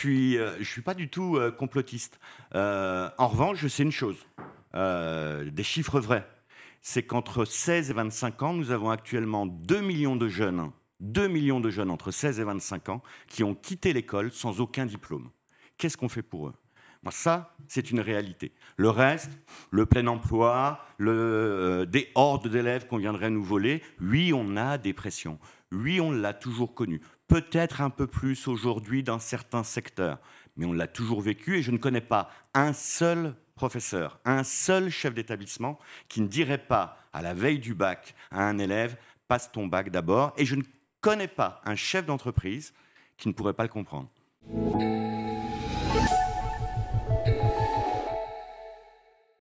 Je euh, ne je suis pas du tout euh, complotiste. Euh, en revanche, je sais une chose, des chiffres vrais. C'est qu'entre 16 et 25 ans, nous avons actuellement 2 millions de jeunes, 2 millions de jeunes entre 16 et 25 ans qui ont quitté l'école sans aucun diplôme. Qu'est-ce qu'on fait pour eux moi, ça, c'est une réalité. Le reste, le plein emploi, des hordes d'élèves qu'on viendrait nous voler, oui, on a des pressions. Oui, on l'a toujours connu. Peut-être un peu plus aujourd'hui dans certains secteurs, mais on l'a toujours vécu et je ne connais pas un seul professeur, un seul chef d'établissement qui ne dirait pas à la veille du bac à un élève passe ton bac d'abord et je ne connais pas un chef d'entreprise qui ne pourrait pas le comprendre.